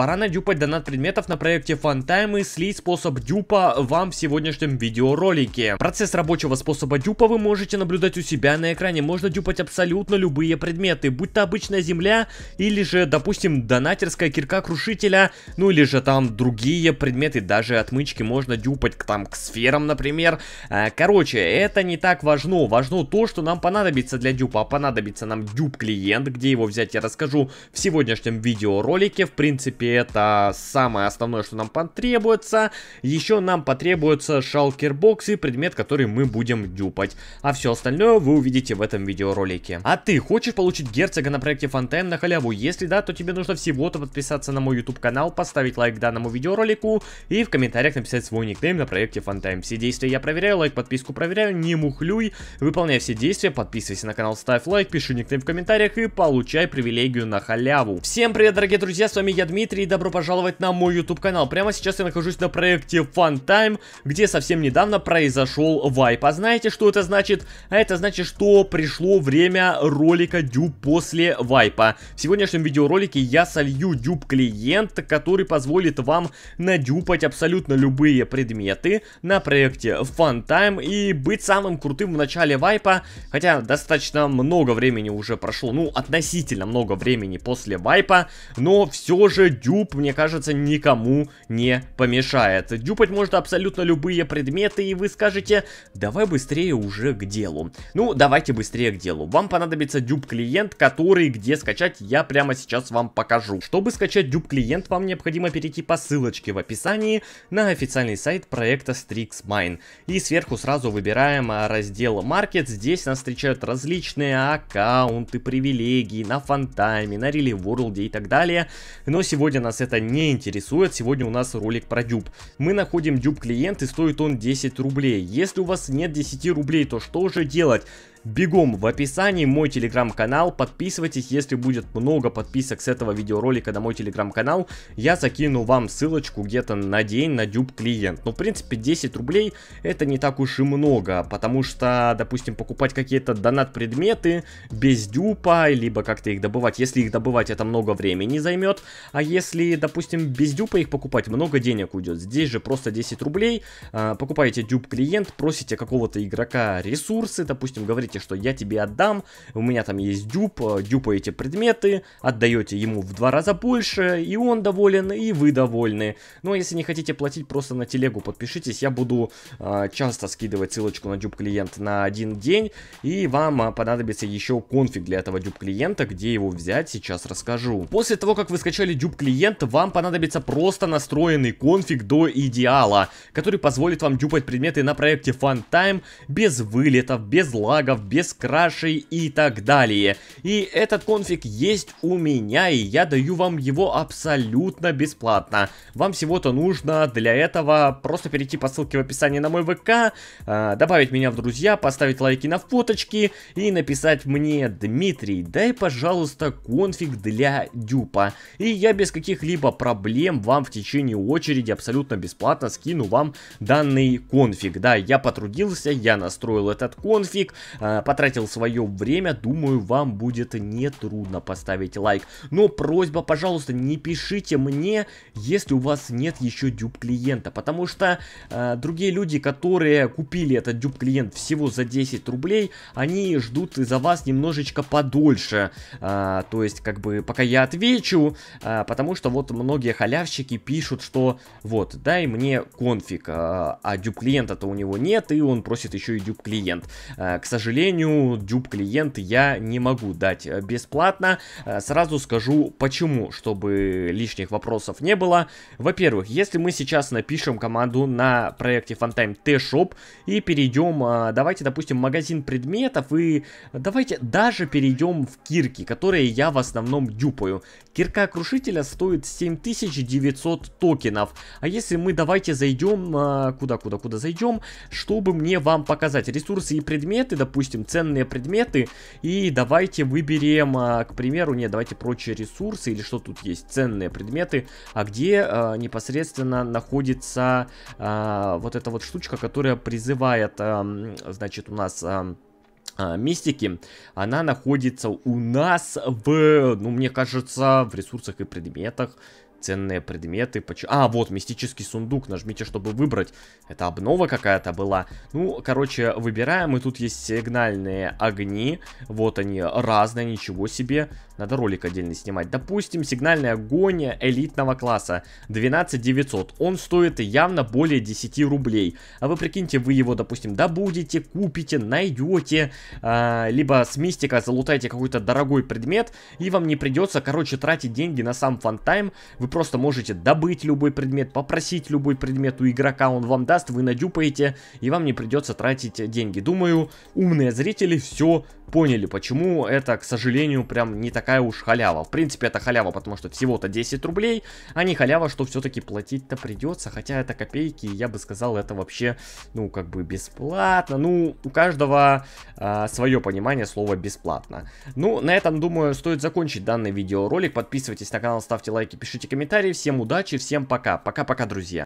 Пора надюпать донат предметов на проекте FunTime и слить способ дюпа вам в сегодняшнем видеоролике. Процесс рабочего способа дюпа вы можете наблюдать у себя на экране. Можно дюпать абсолютно любые предметы, будь то обычная земля или же, допустим, донатерская кирка крушителя, ну или же там другие предметы, даже отмычки можно дюпать там к сферам, например. Э, короче, это не так важно. Важно то, что нам понадобится для дюпа. Понадобится нам дюп клиент, где его взять я расскажу в сегодняшнем видеоролике. В принципе, это самое основное, что нам потребуется. Еще нам потребуется шалкербокс и предмет, который мы будем дюпать. А все остальное вы увидите в этом видеоролике. А ты хочешь получить герцога на проекте Фантайм на халяву? Если да, то тебе нужно всего-то подписаться на мой YouTube канал, поставить лайк данному видеоролику и в комментариях написать свой никнейм на проекте Фантайм. Все действия я проверяю, лайк, подписку проверяю, не мухлюй, выполняй все действия, подписывайся на канал, ставь лайк, пиши никнейм в комментариях и получай привилегию на халяву. Всем привет, дорогие друзья, с вами я Дмитрий зрителей, добро пожаловать на мой YouTube канал. Прямо сейчас я нахожусь на проекте Fun Time, где совсем недавно произошел вайп. А знаете, что это значит? А это значит, что пришло время ролика дюб после вайпа. В сегодняшнем видеоролике я солью дюб клиент, который позволит вам надюпать абсолютно любые предметы на проекте Fun Time и быть самым крутым в начале вайпа, хотя достаточно много времени уже прошло, ну относительно много времени после вайпа, но все же дюп мне кажется, никому не помешает. Дюпать можно абсолютно любые предметы, и вы скажете, давай быстрее уже к делу. Ну, давайте быстрее к делу. Вам понадобится дюп клиент который где скачать, я прямо сейчас вам покажу. Чтобы скачать дюп клиент вам необходимо перейти по ссылочке в описании на официальный сайт проекта StrixMine. И сверху сразу выбираем а, раздел Market. Здесь нас встречают различные аккаунты, привилегии на фантайме, на Релли Ворлде и так далее. Но сегодня Сегодня нас это не интересует, сегодня у нас ролик про дюб. Мы находим дюб клиент и стоит он 10 рублей. Если у вас нет 10 рублей, то что уже делать? Бегом в описании мой телеграм-канал, подписывайтесь, если будет много подписок с этого видеоролика на мой телеграм-канал, я закину вам ссылочку где-то на день на дюб клиент. Ну, в принципе, 10 рублей это не так уж и много, потому что, допустим, покупать какие-то донат-предметы без дюпа, либо как-то их добывать, если их добывать, это много времени займет, а если, допустим, без дюпа их покупать, много денег уйдет. Здесь же просто 10 рублей, а, покупаете дюб клиент, просите какого-то игрока ресурсы, допустим, говорите, говорите, что я тебе отдам, у меня там есть дюп, э, дюпаете предметы, отдаете ему в два раза больше, и он доволен, и вы довольны. Но ну, а если не хотите платить, просто на телегу подпишитесь, я буду э, часто скидывать ссылочку на дюп клиент на один день, и вам э, понадобится еще конфиг для этого дюп клиента, где его взять, сейчас расскажу. После того, как вы скачали дюп клиент, вам понадобится просто настроенный конфиг до идеала, который позволит вам дюпать предметы на проекте FunTime без вылетов, без лагов, паттернов, без крашей и так далее. И этот конфиг есть у меня, и я даю вам его абсолютно бесплатно. Вам всего-то нужно для этого просто перейти по ссылке в описании на мой ВК, э, добавить меня в друзья, поставить лайки на фоточки и написать мне «Дмитрий, дай, пожалуйста, конфиг для дюпа». И я без каких-либо проблем вам в течение очереди абсолютно бесплатно скину вам данный конфиг. Да, я потрудился, я настроил этот конфиг, э, Э, потратил свое время. Думаю, вам будет нетрудно поставить лайк. Но просьба, пожалуйста, не пишите мне, если у вас нет еще дюб клиента. Потому что э, другие люди, которые купили этот дюб клиент всего за 10 рублей, они ждут из-за вас немножечко подольше. Э, то есть, как бы, пока я отвечу, э, потому что вот многие халявщики пишут, что вот, дай мне конфиг, э, а дюб клиента-то у него нет, и он просит еще и дюб клиент. Э, к сожалению, сожалению, дюб клиент я не могу дать э, бесплатно. Э, сразу скажу почему, чтобы лишних вопросов не было. Во-первых, если мы сейчас напишем команду на проекте Funtime T-Shop и перейдем, э, давайте, допустим, в магазин предметов и давайте даже перейдем в кирки, которые я в основном дюпаю. Кирка Крушителя стоит 7900 токенов. А если мы давайте зайдем, куда-куда-куда зайдем, чтобы мне вам показать ресурсы и предметы, допустим, допустим, ценные предметы, и давайте выберем, а, к примеру, не, давайте прочие ресурсы, или что тут есть, ценные предметы, а где а, непосредственно находится а, вот эта вот штучка, которая призывает, а, значит, у нас... А, мистики, она находится у нас в, ну, мне кажется, в ресурсах и предметах. Ценные предметы. А, вот, мистический сундук. Нажмите, чтобы выбрать. Это обнова какая-то была. Ну, короче, выбираем. И тут есть сигнальные огни. Вот они разные, ничего себе. Надо ролик отдельно снимать. Допустим, сигнальная гоня элитного класса. 12900. Он стоит явно более 10 рублей. А вы прикиньте, вы его, допустим, добудете, купите, найдете. А, либо с мистика залутаете какой-то дорогой предмет. И вам не придется, короче, тратить деньги на сам фантайм. Вы просто можете добыть любой предмет, попросить любой предмет у игрока, он вам даст, вы надюпаете, и вам не придется тратить деньги. Думаю, умные зрители все поняли, почему это, к сожалению, прям не такая уж халява. В принципе, это халява, потому что всего-то 10 рублей, а не халява, что все-таки платить-то придется, хотя это копейки, я бы сказал, это вообще, ну, как бы бесплатно. Ну, у каждого э, а, свое понимание слова бесплатно. Ну, на этом, думаю, стоит закончить данный видеоролик. Подписывайтесь на канал, ставьте лайки, пишите комментарии комментарии. Всем удачи, всем пока. Пока-пока, друзья.